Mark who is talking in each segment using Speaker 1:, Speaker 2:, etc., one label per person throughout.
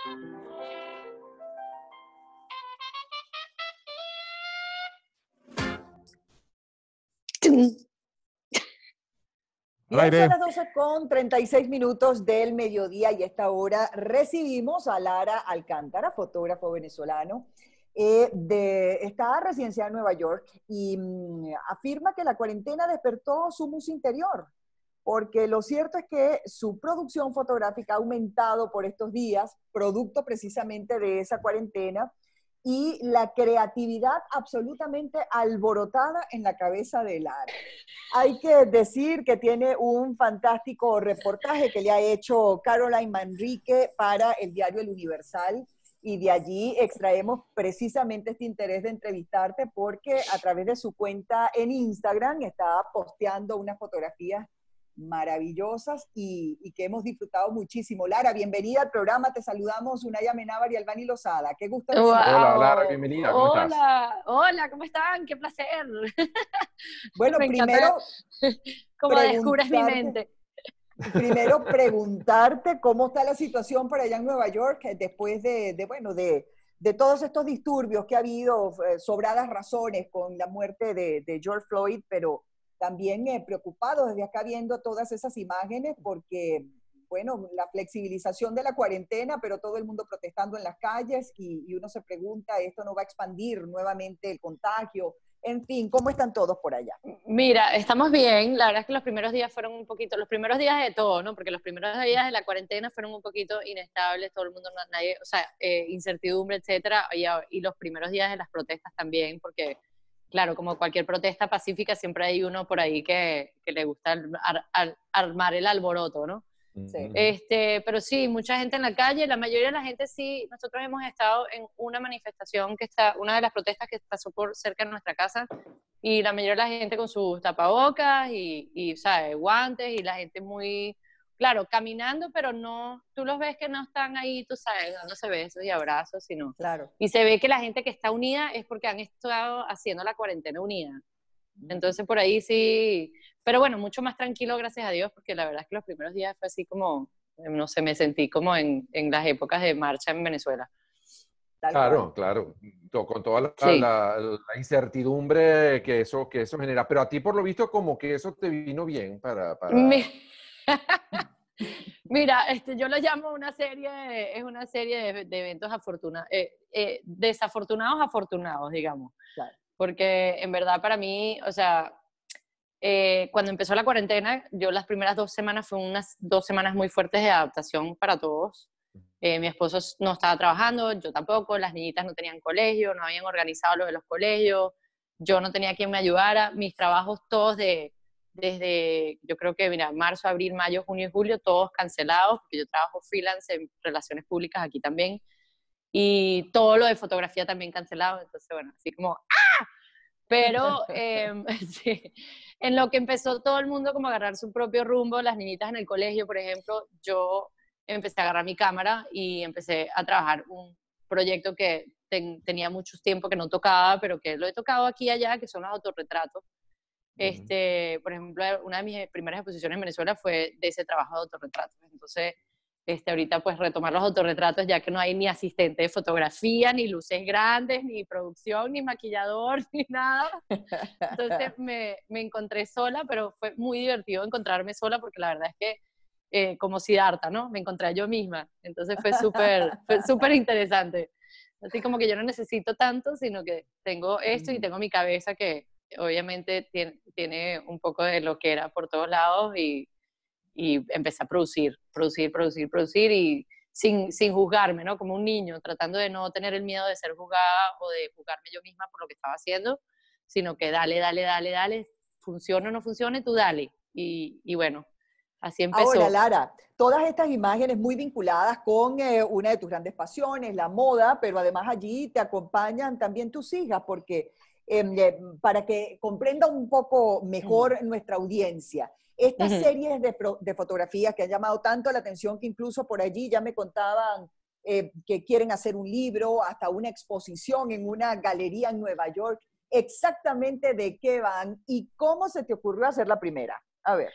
Speaker 1: Son las
Speaker 2: con 36 minutos del mediodía y a esta hora recibimos a Lara Alcántara, fotógrafo venezolano. Eh, de, esta residencia en Nueva York y mm, afirma que la cuarentena despertó su muso interior, porque lo cierto es que su producción fotográfica ha aumentado por estos días, producto precisamente de esa cuarentena, y la creatividad absolutamente alborotada en la cabeza de Lara. Hay que decir que tiene un fantástico reportaje que le ha hecho Caroline Manrique para el diario El Universal, y de allí extraemos precisamente este interés de entrevistarte porque a través de su cuenta en Instagram está posteando unas fotografías maravillosas y, que hemos disfrutado muchísimo. Lara, bienvenida al programa, te saludamos Unaya Menábar y Albani Lozada. Qué gusto. Hola, Lara, bienvenida. ¿Cómo hola, hola, ¿cómo están? Qué placer. Bueno, primero... Como descubres mi mente. Primero preguntarte cómo está la situación por allá en Nueva York eh, después de, bueno, de, todos estos disturbios que ha habido, eh, sobradas razones con la muerte de George Floyd, pero también he eh, preocupado desde acá viendo todas esas imágenes porque, bueno, la flexibilización de la cuarentena, pero todo el mundo protestando en las calles y, uno se pregunta, ¿esto no va a expandir nuevamente el contagio? En fin, ¿cómo están todos por allá? Mira,
Speaker 3: estamos bien. La verdad es que los primeros días fueron un poquito, los primeros días de todo, ¿no? Porque los primeros días de la cuarentena fueron un poquito inestables, todo el mundo, nadie, o sea, eh, incertidumbre, etcétera. y, los primeros días de las protestas también, porque claro, como cualquier protesta pacífica, siempre hay uno por ahí que, le gusta armar el alboroto, ¿no? Sí. Este, pero sí, mucha gente en la calle, la mayoría de la gente sí, nosotros hemos estado en una manifestación que está, una de las protestas que pasó por cerca de nuestra casa, y la mayoría de la gente con sus tapabocas y, y ¿sabes? guantes, y la gente muy claro, caminando, pero no, tú los ves que no están ahí, tú sabes, dándose besos y abrazos, sino. Claro. Y se ve que la gente que está unida es porque han estado haciendo la cuarentena unida. Mm. Entonces por ahí sí, pero bueno, mucho más tranquilo, gracias a Dios, porque la verdad es que los primeros días fue así como, no sé, me sentí como en, las épocas de marcha en Venezuela. claro,
Speaker 1: claro, con toda la, incertidumbre que eso, que eso genera. Pero a ti por lo visto como que eso te vino bien para...
Speaker 3: Mira, este, yo lo llamo una serie, es una serie de, eventos afortunados, eh, eh, desafortunados, afortunados, digamos. Porque en verdad para mí, o sea, eh, cuando empezó la cuarentena, yo las primeras dos semanas fueron unas dos semanas muy fuertes de adaptación para todos. mi esposo no estaba trabajando, yo tampoco, las niñitas no tenían colegio, no habían organizado lo de los colegios, yo no tenía quien me ayudara, mis trabajos todos de desde, yo creo que, mira, marzo, abril, mayo, junio y julio, todos cancelados, porque yo trabajo freelance en relaciones públicas aquí también, y todo lo de fotografía también cancelado, entonces, bueno, así como, ¡ah! Pero em, en lo que empezó todo el mundo como a agarrar su propio rumbo, las niñitas en el colegio, por ejemplo, yo empecé a agarrar mi cámara y empecé a trabajar un proyecto que tenía muchos tiempo que no tocaba, pero que lo he tocado aquí y allá, que son los autorretratos este, Por ejemplo, una de mis primeras exposiciones en Venezuela fue de ese trabajo de autorretratos. Entonces, este, ahorita pues retomar los autorretratos ya que no hay ni asistente de fotografía, ni luces grandes, ni producción, ni maquillador, ni nada. Entonces me, me encontré sola, pero fue muy divertido encontrarme sola porque la verdad es que eh, como Siddhartha, ¿no? Me encontré a yo misma. Entonces fue súper, fue súper interesante. Así como que yo no necesito tanto, sino que tengo esto y tengo mi cabeza que, obviamente tiene, un poco de lo que era por todos lados y, y empecé a producir, producir, producir, producir y sin, sin juzgarme, ¿no? Como un niño, tratando de no tener el miedo de ser juzgada o de juzgarme yo misma por lo que estaba haciendo, sino que dale, dale, dale, dale, funciona o no funcione, tú dale. Y, bueno,
Speaker 2: así ah, empezó. Ahora, Lara, todas estas imágenes muy vinculadas con eh, una de tus grandes pasiones, la moda, pero además allí te acompañan también tus hijas, porque Em, para que comprenda un poco mejor mm. nuestra audiencia. Estas series de, fotografías que han llamado tanto la atención que incluso por allí ya me contaban eh, que quieren hacer un libro, hasta una exposición en una galería en Nueva York. Exactamente de qué van y cómo se te ocurrió hacer la primera. A ver.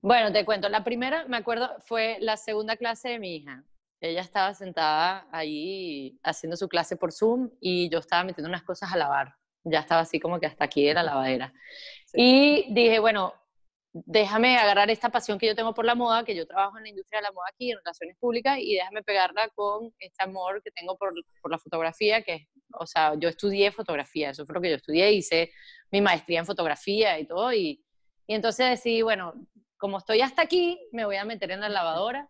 Speaker 3: Bueno, te cuento. La primera, me acuerdo, fue la segunda clase de mi hija. Ella estaba sentada ahí haciendo su clase por Zoom y yo estaba metiendo unas cosas a lavar ya estaba así como que hasta aquí de la lavadera. Y dije, bueno, déjame agarrar esta pasión que yo tengo por la moda, que yo trabajo en la industria de la moda aquí, en relaciones públicas, y déjame pegarla con este amor que tengo por, por la fotografía, que, o sea, yo estudié fotografía, eso fue lo que yo estudié, hice mi maestría en fotografía y todo, y, y entonces decidí, bueno, como estoy hasta aquí, me voy a meter en la lavadora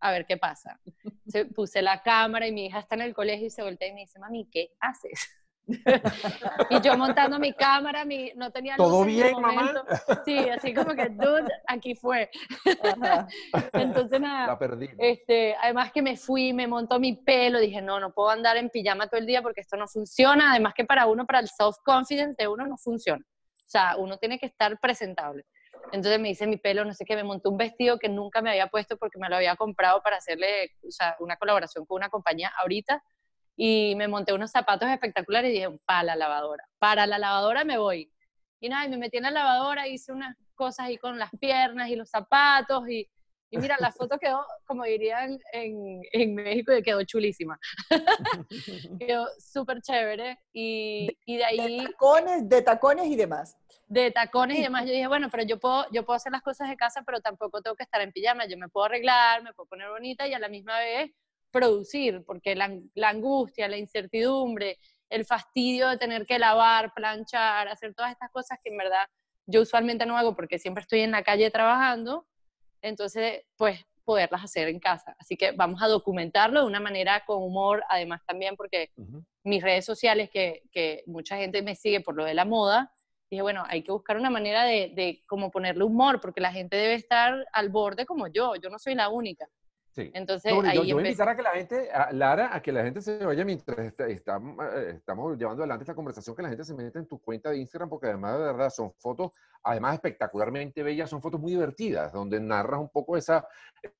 Speaker 3: a ver qué pasa. Puse la cámara y mi hija está en el colegio y se voltea y me dice, mami, ¿qué haces? y yo montando mi cámara, mi, no tenía luz ¿Todo bien, mamá? Sí, así como que, dude, aquí fue. Entonces, nada. La perdí. Este, además que me fui, me montó mi pelo, dije, no, no puedo andar en pijama todo el día porque esto no funciona. Además que para uno, para el self confident de uno no funciona. O sea, uno tiene que estar presentable. Entonces me hice mi pelo, no sé qué, me montó un vestido que nunca me había puesto porque me lo había comprado para hacerle o sea, una colaboración con una compañía ahorita y me monté unos zapatos espectaculares y dije, para la lavadora, para la lavadora me voy. Y nada, y me metí en la lavadora, hice unas cosas ahí con las piernas y los zapatos y, mira, la foto quedó, como dirían en, en México, quedó chulísima. quedó súper chévere y, de, ahí... De tacones, de tacones y demás. De tacones y demás. Yo dije, bueno, pero yo puedo, yo puedo hacer las cosas de casa, pero tampoco tengo que estar en pijama. Yo me puedo arreglar, me puedo poner bonita y a la misma vez
Speaker 2: producir,
Speaker 3: porque la, angustia, la incertidumbre, el fastidio de tener que lavar, planchar, hacer todas estas cosas que en verdad yo usualmente no hago porque siempre estoy en la calle trabajando, entonces pues poderlas hacer en casa. Así que vamos a documentarlo de una manera con humor, además también porque mis redes sociales, que, mucha gente me sigue por lo de la moda, dije, bueno, hay que buscar una manera de, de ponerle humor, porque la gente debe estar al borde como yo, yo no soy la única.
Speaker 1: Entonces, yo, voy a invitar a que la gente, Lara, a que la gente se vaya mientras eh, estamos llevando adelante esta conversación, que la gente se meta en tu cuenta de Instagram, porque además de verdad son fotos además espectacularmente bellas, son fotos muy divertidas, donde narras un poco esa,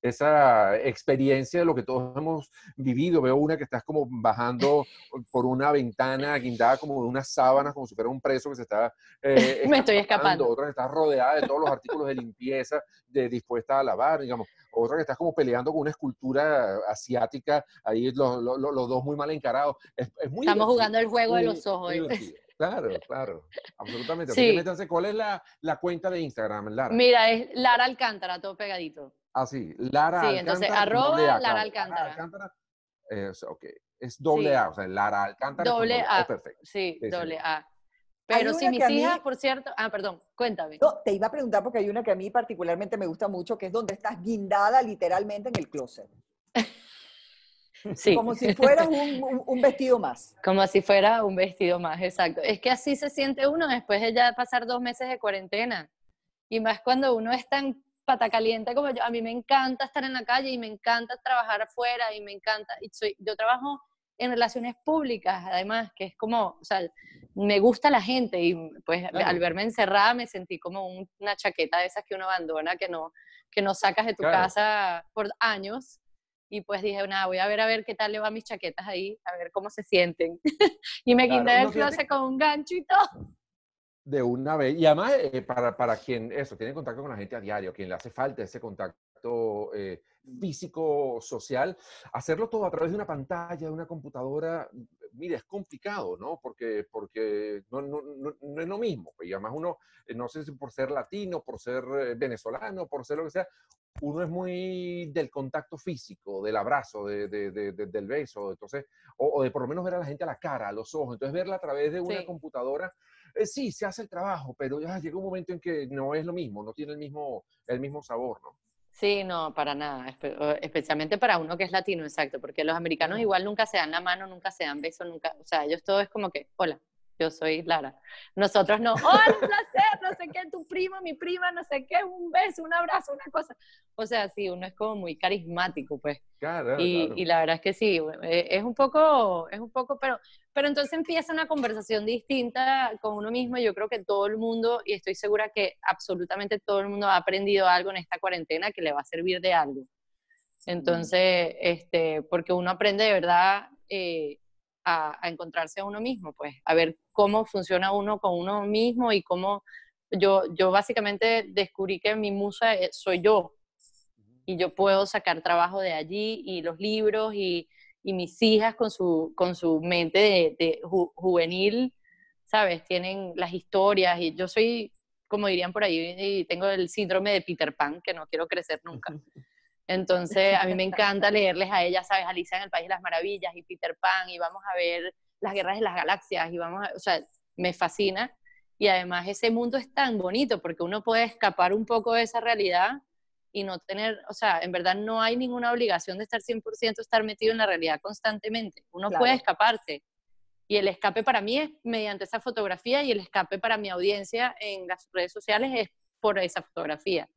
Speaker 1: esa experiencia de lo que todos hemos vivido. Veo una que estás como bajando por una ventana guindada como de unas sábanas, como si fuera un preso que se está... Eh, Me estoy escapando. Otra que estás rodeada de todos los artículos de limpieza de, dispuesta a lavar, digamos. Otra que estás como peleando con una escultura asiática, ahí los, los, dos muy mal encarados. Estamos jugando el juego de los ojos. Claro, claro, absolutamente. ¿cuál es la, la, cuenta de Instagram, Lara? Mira,
Speaker 3: es Lara Alcántara, todo pegadito.
Speaker 1: Ah, sí, Lara sí, Alcántara. Sí, entonces, arroba Lara
Speaker 3: Alcántara. Lara Alcántara
Speaker 1: es, okay. es doble A, o sea, Lara Alcántara. Doble A, oh, Sí, doble A.
Speaker 2: Pero si mis hijas, por cierto, ah, perdón, cuéntame. No, te iba a preguntar porque hay una que a mí particularmente me gusta mucho, que es donde estás guindada literalmente en el closet. Como si fuera un, vestido más.
Speaker 3: Como si fuera un vestido más, exacto. Es que así se siente uno después de ya pasar dos meses de cuarentena. Y más cuando uno es tan pata caliente como yo. A mí me encanta estar en la calle y me encanta trabajar afuera y me encanta. Y soy, yo trabajo en relaciones públicas, además, que es como, o sea, me gusta la gente y pues al verme encerrada me sentí como una chaqueta de esas que uno abandona, que no, que no sacas de tu casa por años y pues dije, nada, voy a ver a ver qué tal le van mis chaquetas ahí, a ver cómo se sienten. y me quité el con un gancho y
Speaker 2: todo.
Speaker 1: De una vez. Y además, eh, para, para, quien eso, tiene contacto con la gente a diario, quien le hace falta ese contacto eh, físico, social, hacerlo todo a través de una pantalla, de una computadora, mira, es complicado, ¿no? Porque, porque no, no, no, no, es lo mismo. Pues, y además uno, eh, no sé si por ser latino, por ser venezolano, por ser lo que sea, uno es muy del contacto físico, del abrazo, del beso, entonces, o, de por lo menos ver a la gente a la cara, a los ojos, entonces verla a través de una computadora, eh, sí, se hace el trabajo, pero llega un momento en que no es lo mismo, no tiene el mismo, el mismo sabor, ¿no?
Speaker 3: Sí, no, para nada, especialmente para uno que es latino, exacto, porque los americanos igual nunca se dan la mano, nunca se dan beso, nunca, o sea, ellos todo es como que, hola, yo soy Lara. Nosotros no, hola, oh, un placer, no sé qué, tu primo, mi prima, no sé qué, un beso, un abrazo, una cosa. O sea, sí, uno es como muy carismático, pues. Claro, y, y la verdad es que sí, e, es un poco, es un poco, pero, pero entonces empieza una conversación distinta con uno mismo. Yo creo que todo el mundo, y estoy segura que absolutamente todo el mundo ha aprendido algo en esta cuarentena que le va a servir de algo. Entonces, este, porque uno aprende de verdad eh, a, encontrarse a uno mismo, pues a ver cómo funciona uno con uno mismo y cómo yo, yo básicamente descubrí que mi musa eh, soy yo y yo puedo sacar trabajo de allí y los libros y, mis hijas con su, con su mente de, juvenil, ¿sabes? Tienen las historias y yo soy, como dirían por ahí, y tengo el síndrome de Peter Pan, que no quiero crecer nunca. Entonces, a mí me encanta leerles a ella ¿sabes? Alicia en el País de las Maravillas y Peter Pan y vamos a ver las guerras de las galaxias y vamos o sea, me fascina. Y además ese mundo es tan bonito porque uno puede escapar un poco de esa realidad y no tener, o sea, en verdad no hay ninguna obligación de estar 100% estar metido en la realidad constantemente. Uno puede escaparse. Y el escape para mí es mediante esa fotografía y el escape para mi audiencia en las redes sociales es por esa fotografía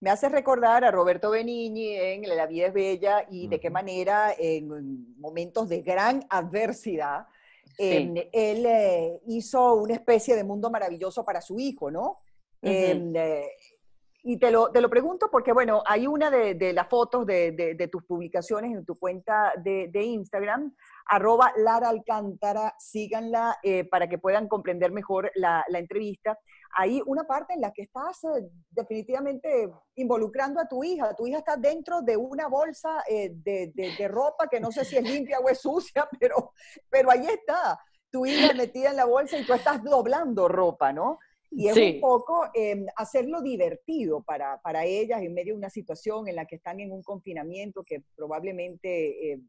Speaker 2: me hace recordar a Roberto Benigni en La vida es bella y de qué manera en momentos de gran adversidad él eh, hizo una especie de mundo maravilloso para su hijo, ¿no? Em, eh, y te lo, te lo, pregunto porque, bueno, hay una de, las fotos de, tus publicaciones en tu cuenta de, Instagram, arroba Lara Alcántara, síganla eh, para que puedan comprender mejor la, la entrevista hay una parte en la que estás eh, definitivamente involucrando a tu hija. Tu hija está dentro de una bolsa eh, de, de, ropa que no sé si es limpia o es sucia, pero, pero ahí está. Tu hija metida en la bolsa y tú estás doblando ropa, ¿no? Y es un poco em, hacerlo divertido para, para, ellas en medio de una situación en la que están en un confinamiento que probablemente eh,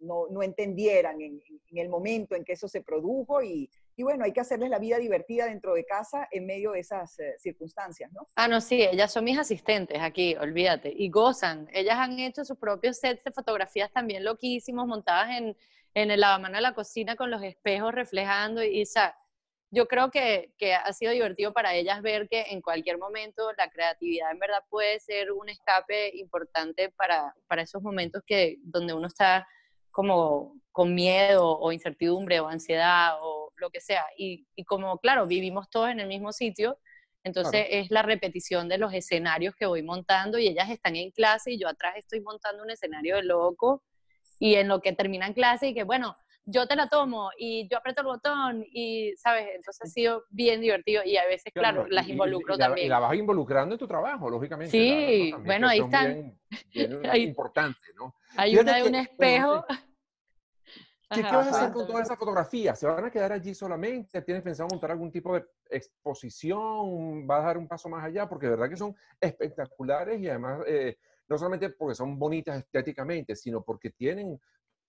Speaker 2: no, no, entendieran en el momento en que eso se produjo y, y bueno, hay que hacerles la vida divertida dentro de casa en medio de esas eh, circunstancias, ¿no?
Speaker 3: Ah, no, sí, ellas son mis asistentes aquí, olvídate, y gozan. Ellas han hecho sus propios sets de fotografías también loquísimos, montadas en, en el lavamanos de la cocina con los espejos reflejando, y, o yo creo que, que ha sido divertido para ellas ver que en cualquier momento la creatividad en verdad puede ser un escape importante para, para esos momentos que, donde uno está como con miedo o incertidumbre o ansiedad o lo que sea. Y, como, claro, vivimos todos en el mismo sitio, entonces es la repetición de los escenarios que voy montando y ellas están en clase y yo atrás estoy montando un escenario de loco y en lo que termina en clase y que, bueno, yo te la tomo y yo aprieto el botón y, ¿sabes? Entonces ha sido bien divertido y a veces, claro, las involucro también. y la
Speaker 1: vas involucrando en tu trabajo, lógicamente. Sí,
Speaker 3: bueno, ahí están.
Speaker 1: importante, ¿no? Hay de un espejo.
Speaker 3: ¿Qué, vas a hacer con
Speaker 1: todas esas fotografías? ¿Se van a quedar allí solamente? ¿Tienes pensado montar algún tipo de exposición? ¿Vas a dar un paso más allá? Porque de verdad que son espectaculares y además, eh, no solamente porque son bonitas estéticamente, sino porque tienen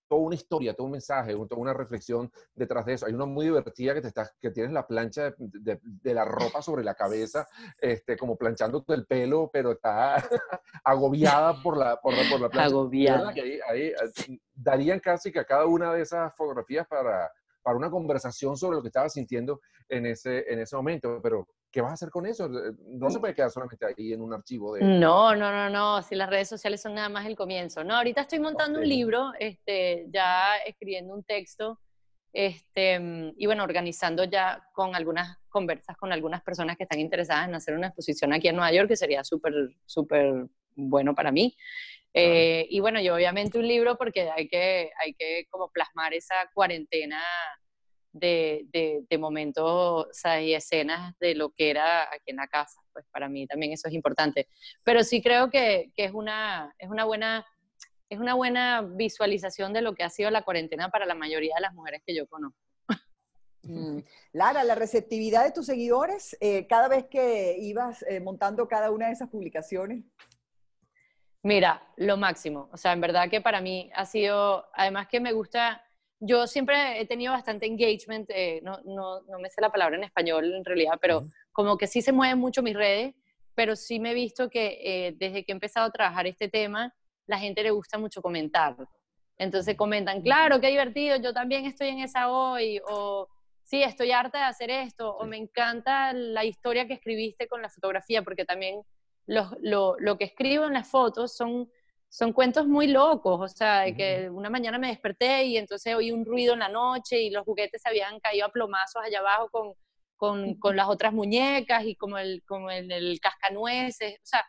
Speaker 1: toda una historia, todo un mensaje, toda una reflexión detrás de eso. Hay una muy divertida que, te estás, que tienes la plancha de, la ropa sobre la cabeza, este, como planchando el pelo, pero está agobiada por la, por, la plancha. Agobiada. Eh, darían casi que a cada una de esas fotografías para, para una conversación sobre lo que estaba sintiendo en ese, en ese momento, pero ¿qué vas a hacer con eso? Eh, no se mm. puede quedar solamente ahí en un archivo de... No,
Speaker 3: no, no, no, si las redes sociales son nada más el comienzo. No, ahorita estoy montando un libro, este, ya escribiendo un texto, este, mm, y bueno, organizando ya con algunas conversas con algunas personas que están interesadas en hacer una exposición aquí en Nueva York, que sería súper, súper bueno para mí. Eh, y bueno, yo obviamente un libro porque hay que, hay que como plasmar esa cuarentena de, momentos y escenas de lo que era aquí en la casa. Pues para mí también eso es importante. Pero sí creo que, es, una, es, una buena, es una buena visualización de lo que ha sido la cuarentena para la mayoría de las mujeres que yo conozco.
Speaker 2: Mm. Lara, la receptividad de tus seguidores eh, cada vez que ibas eh, montando cada una de esas publicaciones.
Speaker 3: Mira, lo máximo. O sea, en verdad que para mí ha sido, además que me gusta, yo siempre he tenido bastante engagement, eh, no, me sé la palabra en español en realidad, pero como que sí se mueven mucho mis redes, pero sí me he visto que eh, desde que he empezado a trabajar este tema, la gente le gusta mucho comentar. Entonces comentan, claro, qué divertido, yo también estoy en esa hoy, o sí, estoy harta de hacer esto, o me encanta la historia que escribiste con la fotografía, porque también lo, lo que escribo en las fotos son son cuentos muy locos, o sea, mm. que una mañana me desperté y entonces oí un ruido en la noche y los juguetes se habían caído a plomazos allá abajo con, con, con las otras muñecas y como el, como el cascanueces, o sea,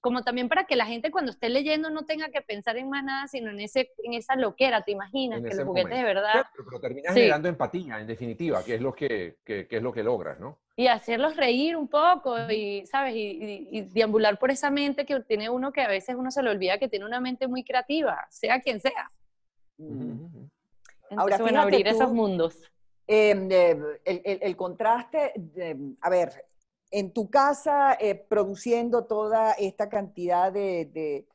Speaker 3: como también para que la gente cuando esté leyendo no tenga que pensar en más nada, sino en, ese, en esa loquera, ¿te imaginas? que el juguete de verdad...
Speaker 1: pero terminas generando empatía, en definitiva, que es lo que, es lo que logras, ¿no?
Speaker 3: Y hacerlos reír un poco y, ¿sabes? Y, y, deambular por esa mente que tiene uno que a veces uno se le olvida que tiene una mente muy creativa, sea quien sea.
Speaker 1: Entonces,
Speaker 2: Ahora, bueno, abrir esos mundos. Em, el, el, contraste, a ver, en tu casa eh, produciendo toda esta cantidad de,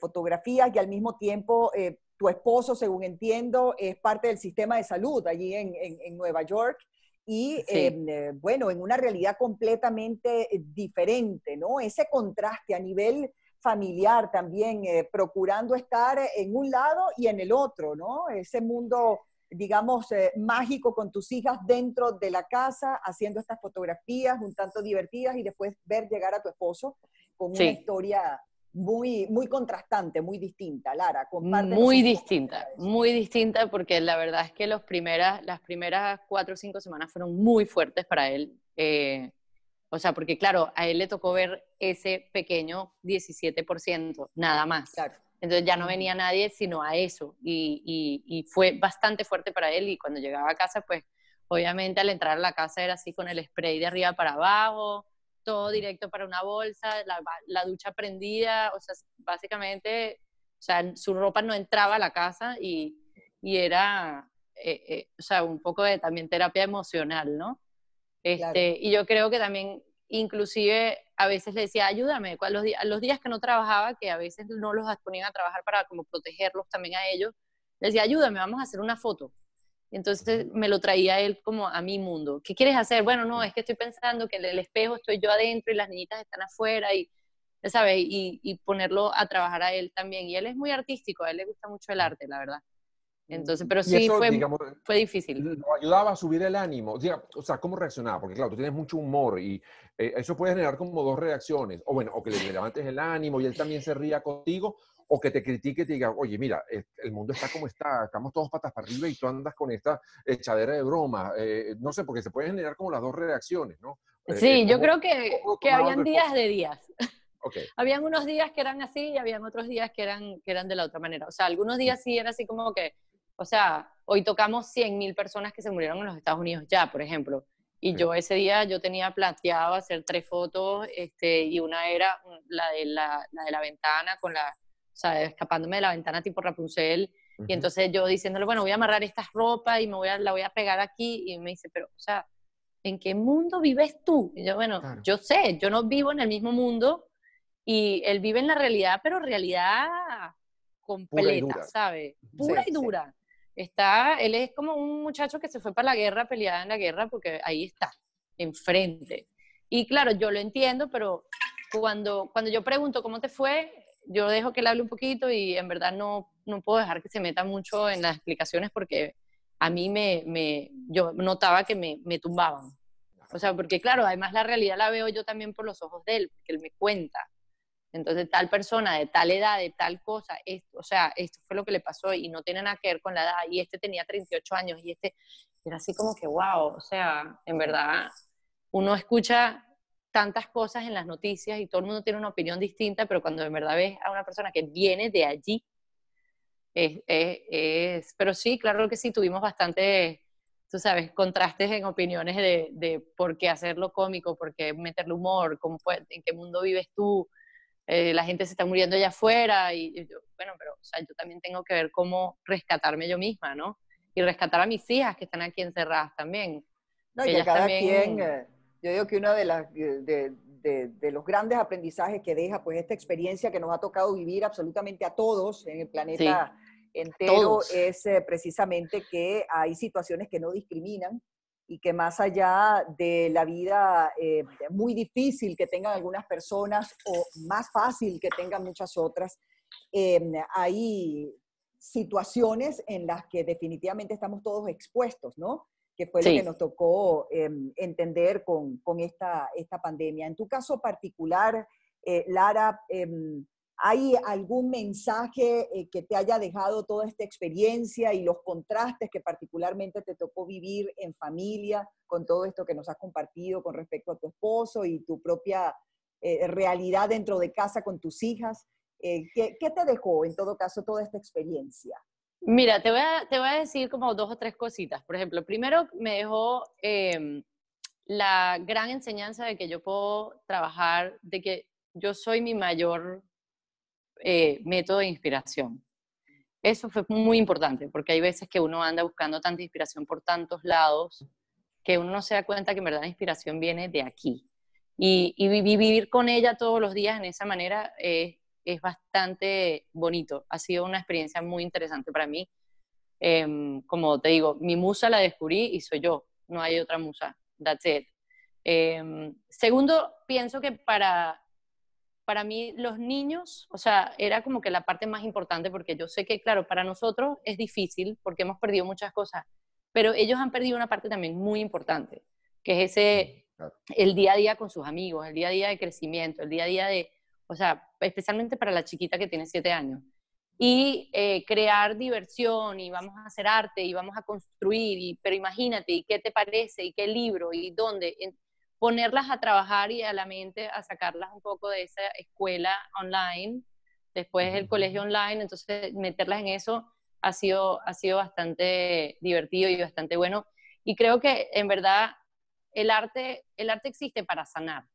Speaker 2: fotografías y al mismo tiempo eh, tu esposo, según entiendo, es parte del sistema de salud allí en, Nueva York. Y em, eh, bueno, en una realidad completamente diferente, ¿no? Ese contraste a nivel familiar también, procurando estar en un lado y en el otro, ¿no? Ese mundo digamos, eh, mágico con tus hijas dentro de la casa, haciendo estas fotografías un tanto divertidas y después ver llegar a tu esposo con una historia muy, muy contrastante, muy distinta. Lara, Muy distinta, muy
Speaker 3: distinta porque la verdad es que los primeras, las primeras cuatro o cinco semanas fueron muy fuertes para él. Eh, o sea, porque claro, a él le tocó ver ese pequeño 17%, nada más. Claro. Entonces ya no venía nadie sino a eso y, fue bastante fuerte para él y cuando llegaba a casa, pues obviamente al entrar a la casa era así con el spray de arriba para abajo, todo directo para una bolsa, la, ducha prendida, o sea, básicamente, o su ropa no entraba a la casa y, era, eh, eh, sea, un poco de también terapia emocional, ¿no? Este, y yo creo que también Inclusive a veces le decía, ayúdame, los, los días que no trabajaba, que a veces no los ponían a trabajar para como protegerlos también a ellos, le decía, ayúdame, vamos a hacer una foto. Entonces me lo traía él como a mi mundo. ¿Qué quieres hacer? Bueno, no, es que estoy pensando que en el espejo estoy yo adentro y las niñitas están afuera y, ¿sabes? Y, y ponerlo a trabajar a él también. Y él es muy artístico, a él le gusta mucho el arte, la verdad. Entonces, pero sí
Speaker 1: fue, fue, difícil. ¿Lo ayudaba a subir el ánimo? O sea, ¿cómo reaccionaba? Porque claro, tú tienes mucho humor y eh, eso puede generar como dos reacciones. O bueno, o que le levantes el ánimo y él también se ría contigo, o que te critique y te diga, oye, mira, el mundo está como está, estamos todos patas para arriba y tú andas con esta echadera de broma. Eh, no sé, porque se puede generar como las dos reacciones, ¿no? Eh, sí, yo creo
Speaker 3: que, que habían días de días. Habían unos días que eran así y habían otros días que eran, que eran de la otra manera. O sea, algunos días sí era así como que o sea, hoy tocamos 100.000 personas que se murieron en los Estados Unidos ya, por ejemplo. Y yo ese día yo tenía planteado hacer tres fotos, este, y una era la de la, de la ventana, con la, o sea, escapándome de la ventana tipo Rapunzel. Y entonces yo diciéndole, bueno, voy a amarrar esta ropa y me voy a, la voy a pegar aquí. Y me dice, pero, o sea, ¿en qué mundo vives tú? Y yo, bueno, yo sé, yo no vivo en el mismo mundo y él vive en la realidad, pero realidad completa, ¿sabes? Pura y dura. ¿sabe? Pura y dura. Está, él es como un muchacho que se fue para la guerra, peleada en la guerra, porque ahí está, enfrente. Y claro, yo lo entiendo, pero cuando, cuando yo pregunto cómo te fue, yo dejo que él hable un poquito y en verdad no, no puedo dejar que se meta mucho en las explicaciones porque a mí me, yo notaba que me, me tumbaban. O sea, porque claro, además la realidad la veo yo también por los ojos de él, que él me cuenta. Entonces, tal persona de tal edad, de tal cosa, esto, o sea, esto fue lo que le pasó y no tiene nada que ver con la edad. Y este tenía 38 años y este era así como que, wow, o sea, en verdad, uno escucha tantas cosas en las noticias y todo el mundo tiene una opinión distinta, pero cuando en verdad ves a una persona que viene de allí, es, es, es pero sí, claro que sí, tuvimos bastante, tú sabes, contrastes en opiniones de, por qué hacerlo cómico, por qué meterle humor, en qué mundo vives tú, eh, la gente se está muriendo allá afuera y, yo, bueno, pero yo también tengo que ver cómo rescatarme yo misma, ¿no? Y rescatar a mis hijas que están aquí encerradas también. No, y a cada también... quien, eh,
Speaker 2: yo digo que uno de, los grandes aprendizajes que deja, pues esta experiencia que nos ha tocado vivir absolutamente a todos en el planeta entero, es eh, precisamente que hay situaciones que no discriminan, y que más allá de la vida eh, muy difícil que tengan algunas personas o más fácil que tengan muchas otras, eh, hay situaciones en las que definitivamente estamos todos expuestos, ¿no? Que fue lo que nos tocó eh, entender con, esta, esta, pandemia. En tu caso particular, Lara, ¿Hay algún mensaje eh, que te haya dejado toda esta experiencia y los contrastes que particularmente te tocó vivir en familia con todo esto que nos has compartido con respecto a tu esposo y tu propia eh, realidad dentro de casa con tus hijas? Eh, ¿qué, te dejó en todo caso toda esta experiencia?
Speaker 3: Mira, te voy a, te voy a decir como dos o tres cositas. Por ejemplo, primero me dejó em, la gran enseñanza de que yo puedo trabajar, de que yo soy mi mayor eh, método de inspiración. Eso fue muy importante, porque hay veces que uno anda buscando tanta inspiración por tantos lados que uno no se da cuenta que en verdad la inspiración viene de aquí. Y, vivir con ella todos los días en esa manera es bastante bonito. Ha sido una experiencia muy interesante para mí. Em, como te digo, mi musa la descubrí y soy yo. No hay otra musa. That's it. Em, segundo, pienso que para para mí los niños, o sea, era como que la parte más importante porque yo sé que, claro, para nosotros es difícil porque hemos perdido muchas cosas, pero ellos han perdido una parte también muy importante, que es ese, el día a día con sus amigos, el día a día de crecimiento, el día a día de, o sea, especialmente para la chiquita que tiene siete años. Y eh, crear diversión y vamos a hacer arte y vamos a construir, y, pero imagínate, ¿y qué te parece? ¿Y qué libro? ¿Y dónde? ponerlas a trabajar y a la mente, a sacarlas un poco de esa escuela online, después el colegio online, entonces meterlas en eso ha sido, ha sido bastante divertido y bastante bueno. Y creo que en verdad el arte, el arte existe para sanar.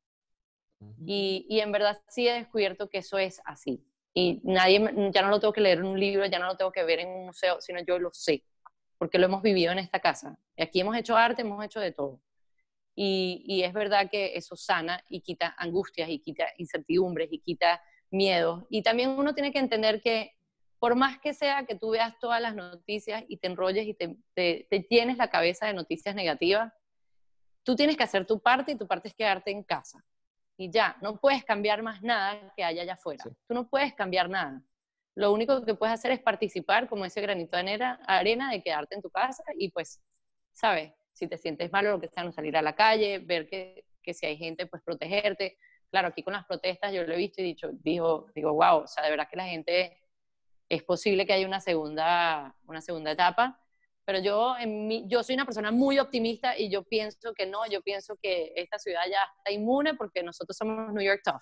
Speaker 3: Y, y en verdad sí he descubierto que eso es así. Y nadie, ya no lo tengo que leer en un libro, ya no lo tengo que ver en un museo, sino yo lo sé, porque lo hemos vivido en esta casa. Y aquí hemos hecho arte, hemos hecho de todo. Y, es verdad que eso sana y quita angustias y quita incertidumbres y quita miedos. Y también uno tiene que entender que por más que sea que tú veas todas las noticias y te enrolles y te, tienes la cabeza de noticias negativas, tú tienes que hacer tu parte y tu parte es quedarte en casa. Y ya, no puedes cambiar más nada que haya allá afuera. Tú no puedes cambiar nada. Lo único que puedes hacer es participar como ese granito de arena de quedarte en tu casa y pues, ¿sabes? si te sientes mal o lo que sea, no salir a la calle, ver que, que si hay gente, pues protegerte. Claro, aquí con las protestas yo lo he visto y dicho, digo, digo, wow, o sea, de verdad que la gente es posible que haya una segunda, una segunda etapa, pero yo, en mí yo soy una persona muy optimista y yo pienso que no, yo pienso que esta ciudad ya está inmune porque nosotros somos New York Tough.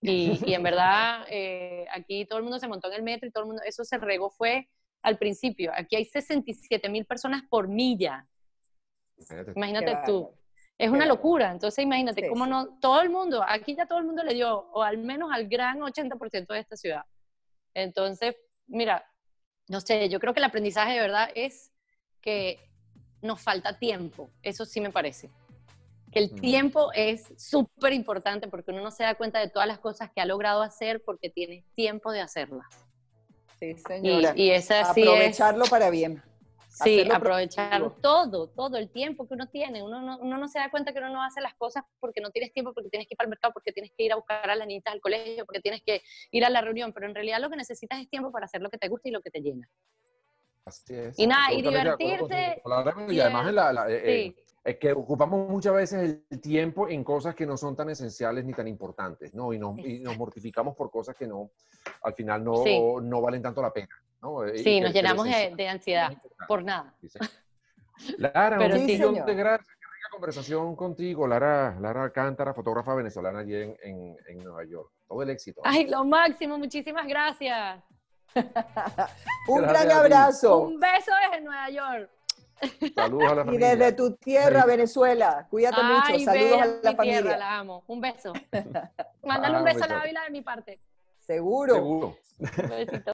Speaker 3: Y, y en verdad, eh, aquí todo el mundo se montó en el metro y todo el mundo, eso se regó fue al principio. Aquí hay 67 mil personas por milla Imagínate, tú. Es una locura. Entonces, imagínate cómo no. Todo el mundo, aquí ya todo el mundo le dio, o al menos al gran 80% de esta ciudad. Entonces, mira, no sé, yo creo que el aprendizaje de verdad es que nos falta tiempo. Eso sí me parece. Que el mm. tiempo es súper importante porque uno no se da cuenta de todas las cosas que ha logrado hacer porque tiene tiempo de hacerlas. Sí, señora. Y, y así Aprovecharlo
Speaker 2: para bien. Sí, aprovechar
Speaker 3: todo, todo el tiempo que uno tiene. Uno no, uno no se da cuenta que uno no hace las cosas porque no tienes tiempo, porque tienes que ir al mercado, porque tienes que ir a buscar a la niñitas al colegio, porque tienes que ir a la reunión, pero en realidad lo que necesitas es tiempo para hacer lo que te gusta y lo que te llena.
Speaker 1: Y nada, y divertirte. Y además, eh, eh, es que ocupamos muchas veces el tiempo en cosas que no son tan esenciales ni tan importantes, ¿no? Y nos, y nos mortificamos por cosas que no, al final no, no valen tanto la pena, ¿no? Eh, sí, nos llenamos
Speaker 3: de ansiedad por nada.
Speaker 1: Lara, un gracias. rica conversación contigo, Lara, Lara fotógrafa venezolana allí en, en, en Nueva York. Todo el éxito. Ay,
Speaker 3: lo máximo. Muchísimas gracias.
Speaker 1: Un gran abrazo. Un
Speaker 3: beso desde Nueva York.
Speaker 2: Saludos a la familia. Y desde tu tierra, Venezuela. Cuídate mucho. Saludos a la familia. Tierra, la
Speaker 3: amo. Un beso. Mándale un ah, beso a la Ávila de mi parte.
Speaker 2: Seguro. Seguro. Un